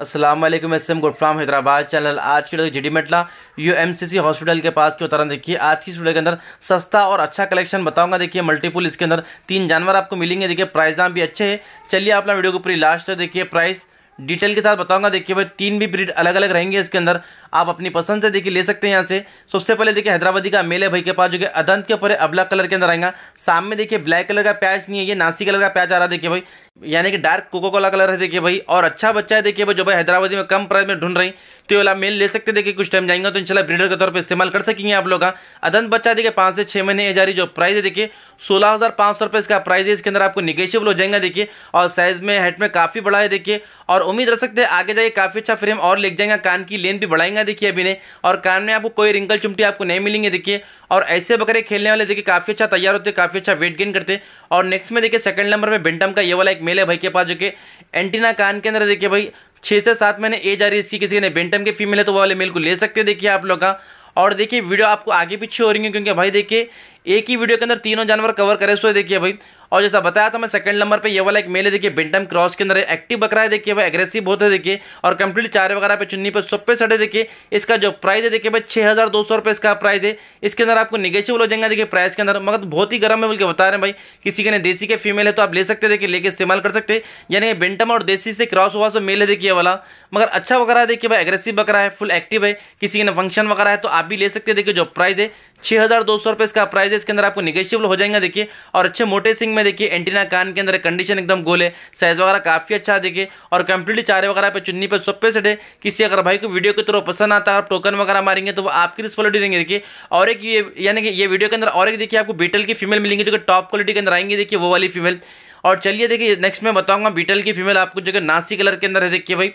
Aslam S M from Hyderabad channel आज की डी मेटला U M C C hospital के पास की उतारण देखिए आज की इस वीडियो के अंदर सस्ता और अच्छा कलेक्शन बताऊंगा देखिए मल्टीपुल इसके अंदर तीन जानवर आपको मिलेंगे देखिए प्राइस दाम भी अच्छे हैं चलिए आप वीडियो को पूरी लास्ट तक देखिए प्राइस डिटेल के साथ बताऊंगा देखिए भाई तीन भी ब्रीड अलग अलग रहेंगे इसके अंदर आप अपनी पसंद से देखिए ले सकते हैं यहाँ से सबसे पहले देखिए हैदराबादी का मेले भाई के पास जो कि अदंत के ऊपर है अबला कलर के अंदर आएगा सामने देखिए ब्लैक कलर का पैच नहीं है ये नासी कलर का पैच आ रहा है देखिए भाई यानी कि डार्क कोको कोला कलर है देखिए भाई और अच्छा बच्चा है देखिए भाई जो भाई हैदराबादी में कम प्राइस में ढूंढ रही तो ये वाला मेल ले सकते देखिए कुछ टाइम जाएंगे तो इनशाला ब्रीडर के तौर पर इस्तेमाल कर सकेंगे आप लोग का हाँ। अदंत बच्चा देखिए पाँच से छः महीने जारी जो प्राइस है देखिए सोलह हज़ार पाँच सौ रुपये इसका प्राइस है इसके अंदर आपको निगेशिबल हो जाएगा देखिए और साइज में हेड में काफ़ी बड़ा है देखिए और उम्मीद रख सकते हैं आगे जाइए काफ़ी अच्छा फ्रेम और लेक जाएगा कान की लेंथ भी बढ़ाएंगे है देखिए अभी ने और कान में आपको कोई रिंकल चुमटी आपको नहीं मिलेंगे देखिए और ऐसे बकरे खेलने वाले देखिए काफी अच्छा तैयार होते हैं काफी अच्छा वेट गेन करते और नेक्स्ट में देखिए सेकंड नंबर में बेंटम का ये वाला एक मेल है भाई के पास जो कि एंटीना कान के अंदर देखिए भाई छः से सात महीने एज आ रही है इसकी किसी ने बेंटम के फीमेल है तो वो वाले मेल को ले सकते हैं देखिए आप लोग का और देखिए वीडियो आपको आगे पीछे हो रही है क्योंकि भाई देखिए एक ही वीडियो के अंदर तीनों जानवर कवर करे सो देखिए भाई और जैसा बताया था मैं सेकंड नंबर पे ये वाला एक मेल है देखिए बिंटम क्रॉस के अंदर एक्टिव बकरा है देखिए भाई एग्रेसिव बहुत है देखिए और कंप्लीट चार वगैरह पे चुन्नी पर सब पे सड़े देखिए इसका जो प्राइस है देखिए भाई छह हज़ार दो सौ रुपए इसका प्राइस है इसके अंदर आपको निगेटिव हो जाएगा देखिए प्राइस के अंदर मगर बहुत ही गर्म है बोल के बता रहे भाई किसी के देसी के फीमेल है तो आप ले सकते देखिए लेके इस्तेमाल कर सकते यानी कि बेंटम और देसी से क्रॉस हुआ सो मेल है देखिए वाला मगर अच्छा वगैरह है देखिए भाई एग्रेसिव बकरा है फुल एक्टिव है किसी के ना फंक्शन वगैरह है तो आप भी ले सकते हैं देखिए जो प्राइस है छह हज़ार दो सौ रुपए इसका प्राइस है इसके अंदर आपको निगेटिव हो जाएगा देखिए और अच्छे मोटे सिंह में में देखिए एंटीना कान के अंदर कंडीशन एकदम गोल है साइज़ वगैरह काफ़ी अच्छा देखिए और कंप्लीटली चारे वगैरह पे चुन्नी पे सब पे सेट है किसी अगर भाई को वीडियो के तरफ पसंद आता है आप टोकन वगैरह मारेंगे तो वो आपकी रिस्पॉलिटी रहेंगे देखिए और एक ये यानी कि ये वीडियो के अंदर और एक देखिए आपको बीटल की फीमेल मिलेंगे जो कि टॉप क्वालिटी के अंदर आएंगे देखिए वो वाली फीमेल और चलिए देखिए नेक्स्ट में बताऊंगा बीटल की फीमेल आपको जो कि नासी कलर के अंदर है देखिए भाई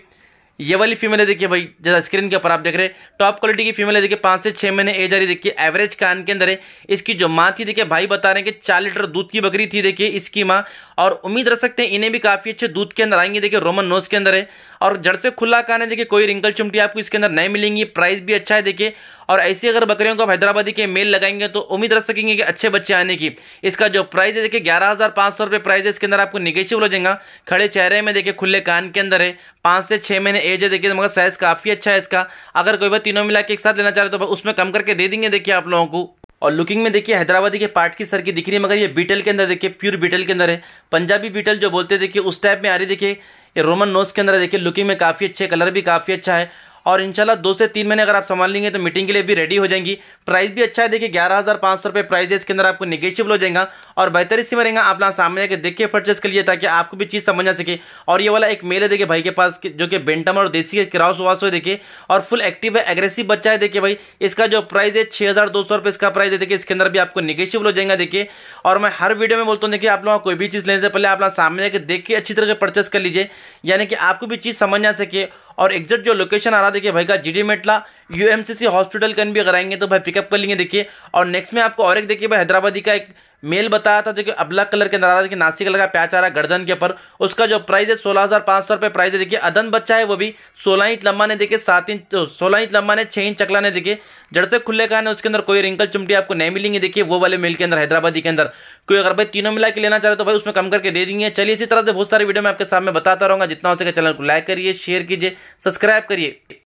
ये वाली फीमेल है देखिए भाई जैसा स्क्रीन के ऊपर आप देख रहे हैं टॉप क्वालिटी की फीमेल है देखिए पाँच से छः महीने एज आ रही देखिए एवरेज कान के अंदर है इसकी जो माँ थी देखिए भाई बता रहे हैं कि चार लीटर दूध की बकरी थी देखिए इसकी माँ और उम्मीद रख सकते हैं इन्हें भी काफ़ी अच्छे दूध के अंदर आएंगे देखिए रोमन नोज के अंदर है और जड़ से खुला कान है देखिए कोई रिंकल चुमटी आपको इसके अंदर नहीं मिलेंगी प्राइस भी अच्छा है देखिए और ऐसी अगर बकरियों को हैदराबादी के मेल लगाएंगे तो उम्मीद रख सकेंगे कि अच्छे बच्चे आने की इसका जो प्राइस है देखिए ग्यारह हज़ार पाँच सौ रुपये प्राइस है इसके अंदर आपको निगेटिव लजेंगे खड़े चेहरे में देखिए खुले कान के अंदर है पाँच से छः महीने एज है देखिए मगर साइज़ काफ़ी अच्छा है इसका अगर कोई बार तीनों मिला के एक साथ लेना चाह रहे तो उसमें कम करके दे देंगे देखिए आप लोगों को और लुकिंग में देखिए हैदराबादी के पार्ट की सर की दिख रही है मगर ये बीटल के अंदर देखिए प्योर बीटल के अंदर है पंजाबी बीटल जो बोलते हैं देखिए उस टाइप में आ रही देखिए ये रोमन नोस के अंदर देखिए लुकिंग में काफ़ी अच्छे कलर भी काफ़ी अच्छा है और इंशाल्लाह दो से तीन महीने अगर आप संभाल लेंगे तो मीटिंग के लिए भी रेडी हो जाएंगी प्राइस भी अच्छा है देखिए ग्यारह हज़ार पाँच सौ रुपये प्राइस इसके अंदर आपको निगेटिव हो जाएगा और बेहतर इसी में आप यहाँ सामने आकर देखिए परचेस लिए ताकि आपको भी चीज़ समझ आ सके और ये वाला एक मेल है देखिए भाई के पास जो कि बेंटम और देसी है क्राउस वास है देखिए और फुल एक्टिव है एग्रेसिव बच्चा है देखिए भाई इसका जो प्राइस है छः हज़ार दो सौ रुपये इसका प्राइस है देखिए इसके अंदर भी आपको निगेटिव हो जाएगा देखिए और मैं हर वीडियो में बोलता हूँ देखिए आप लोगों कोई भी चीज़ लेने से पहले आप लोग सामने आकर देख के अच्छी तरह से परचेस कर लीजिए यानी कि आपको भी चीज़ समझ आ सके और एग्जैक्ट जो लोकेशन आ रहा देखिए भाई का जीडी मेटला यूएमसीसी हॉस्पिटल कन भी कराएंगे तो भाई पिकअप कर लेंगे देखिए और नेक्स्ट में आपको और एक देखिए भाई हैदराबादी का एक मेल बताया था जो कि अबला कलर के अंदर आ रहा नासी कलर का प्याचारा आ रहा है गर्दन के ऊपर उसका जो प्राइस है सोलह हज़ार पांच सौ रुपये प्राइस है देखिए अदन बच्चा है वो भी सोलह इंच लंबा ने देखिए सात इंच तो सोलह इंच लंबा ने छह इंच चकला ने देखिए जड़ से खुले का है उसके अंदर कोई रिंकल चुमटी आपको नहीं मिलेंगे देखिए वो वाले मेल के अंदर हैदराबादी के अंदर कोई अगर भाई तीनों मिला के लेना चाहे तो भाई उसमें कम करके दे देंगे चलिए इसी तरह से बहुत सारी वीडियो मैं आपके सामने बताता रहूंगा जितना हो सके चैनल को लाइक करिए शेयर कीजिए सब्सक्राइब करिए